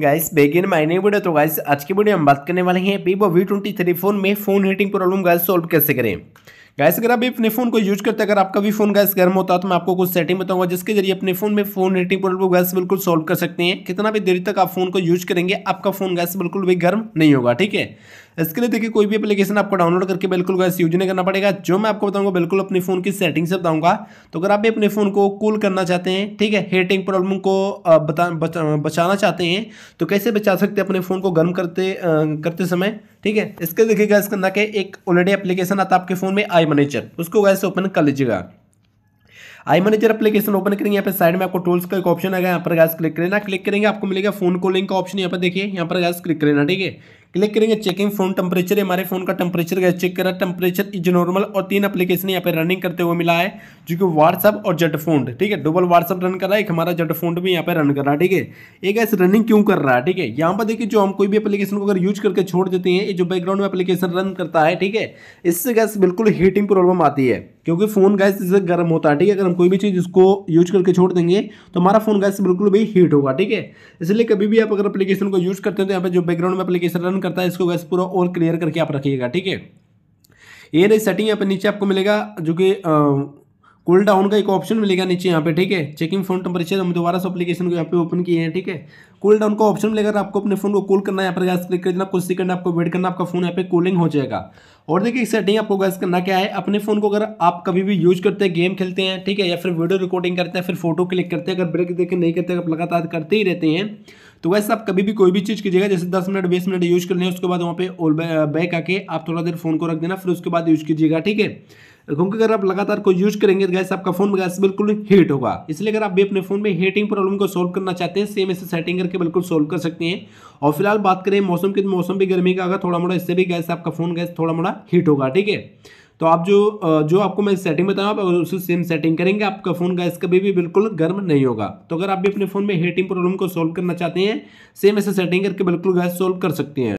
guys begin my बुढ़े video तो guys आज की वीडियो हम बात करने वाले हैं Vivo V twenty three phone में phone heating problem guys solve कैसे करें गैस अगर आप अपने फोन को यूज करते हैं अगर आपका भी फोन गैस गर्म होता है तो मैं आपको कुछ सेटिंग बताऊंगा जिसके जरिए अपने फोन में फोन हीटिंग प्रॉब्लम गैस बिल्कुल सॉल्व कर सकते हैं कितना भी देर तक आप फोन को यूज करेंगे आपका फोन गैस बिल्कुल भी गर्म नहीं होगा ठीक है इसके लिए देखिए कोई भी एप्लीकेशन आपको डाउनलोड करके बिल्कुल वैसे यूज नहीं करना पड़ेगा जो मैं आपको बताऊंगा बिल्कुल अपने फ़ोन की सेटिंग से बताऊंगा तो अगर आप भी अपने फ़ोन को कूल करना चाहते हैं ठीक है हीटिंग प्रॉब्लम को बता बचाना चाहते हैं तो कैसे बचा सकते हैं अपने फ़ोन को गर्म करते करते समय ठीक है इसके लिए देखिएगा इसके अंदर के एक ऑलरेडी एप्लीकेशन आता है आपके फ़ोन में आई मैनेजर उसको वैसे ओपन कर लीजिएगा आई मैनेजर एप्लीकेशन ओपन करेंगे यहाँ पे साइड में आपको टूल्स का एक ऑप्शन आएगा यहाँ पर गैस क्लिक करना क्लिक करेंगे आपको मिलेगा फोन कॉलिंग का ऑप्शन यहाँ पर देखिए यहाँ पर गैस क्लिक करें ठीक है क्लिक करेंगे चेकिंग फोन टेम्परेचर हमारे फोन का टेम्परेचर गया चेक करा टेम्परेचर इज नॉर्मल और तीन अपलीकेशन यहाँ पे रनिंग करते हुए मिला है जो कि व्हाट्सअप और जेड फोन ठीक है डबल व्हाट्सअप रन कर रहा है एक हमारा जेट फोन भी यहाँ पे रन कर रहा है ठीक है एक ऐसे रनिंग क्यों कर रहा है ठीक है यहाँ पर देखिए जो हम कोई भी अपलीकेशन को अगर यूज करके छोड़ देते हैं जो बैकग्राउंड में एप्लीकेशन रन करता है ठीक है इससे गैस बिल्कुल हीटिंग प्रॉब्लम आती है क्योंकि फ़ोन गैस जैसे गर्म होता है ठीक है अगर हम कोई भी चीज़ इसको यूज करके छोड़ देंगे तो हमारा फ़ोन गैस बिल्कुल भी हीट होगा ठीक है इसलिए कभी भी आप अगर अपलीकेशन को यूज़ करते हैं तो यहाँ पर जो बैकग्राउंड में अपलीकेशन रन करता है इसको गैस पूरा और क्लियर करके आप रखिएगा ठीक है ये नहीं सेटिंग यहाँ पर नीचे आपको मिलेगा जो कि कूल डाउन का एक ऑप्शन मिलेगा नीचे यहाँ पे ठीक है चेकिंग फोन टेम्परेचर हम दोबारा से अपलीकेशन को यहाँ पे ओपन किए हैं ठीक है कूल डाउन का ऑप्शन मिलेगा आपको अपने फोन को कूल करना है यहाँ पर गैस क्लिक कर देना कुछ सेकंड आपको वेट करना आपका फोन यहाँ पे कूलिंग हो जाएगा और देखिए सेटिंग आपको गैस करना क्या है अपने फोन को अगर आप कभी भी यूज करते हैं गेम खेलते हैं ठीक है या फिर वीडियो रिकॉर्डिंग करते हैं फिर फोटो क्लिक करते हैं अगर ब्रेक देखे नहीं करते अगर लगातार करते ही रहते हैं तो वैसे आप कभी भी कोई भी चीज़ कीजिएगा जैसे दस मिनट बीस मिनट यूज कर लें उसके बाद वहाँ पे ऑल बैक आके आप थोड़ा देर फोन को रख देना फिर उसके बाद यूज कीजिएगा ठीक है क्योंकि अगर आप लगातार कोई यूज करेंगे तो गैस आपका फोन गैस बिल्कुल हीट होगा इसलिए अगर आप भी अपने फोन में हीटिंग प्रॉब्लम को सोल्व करना चाहते हैं सेम इसे सेटिंग करके बिल्कुल सोल्व कर सकते हैं और फिलहाल बात करें मौसम की तो मौसम भी गर्मी का अगर थोड़ा मोड़ा इससे भी गैस आपका फोन गैस थोड़ा मोड़ा हीट होगा ठीक है तो आप जो जो आपको मैं सेटिंग बताऊँ आप उससे सेम सेटिंग करेंगे आपका फ़ोन गैस कभी भी बिल्कुल गर्म नहीं होगा तो अगर आप भी अपने फ़ोन में हीटिंग प्रॉब्लम को सोल्व करना चाहते हैं सेम ऐसे सेटिंग करके बिल्कुल गैस सोल्व कर सकते हैं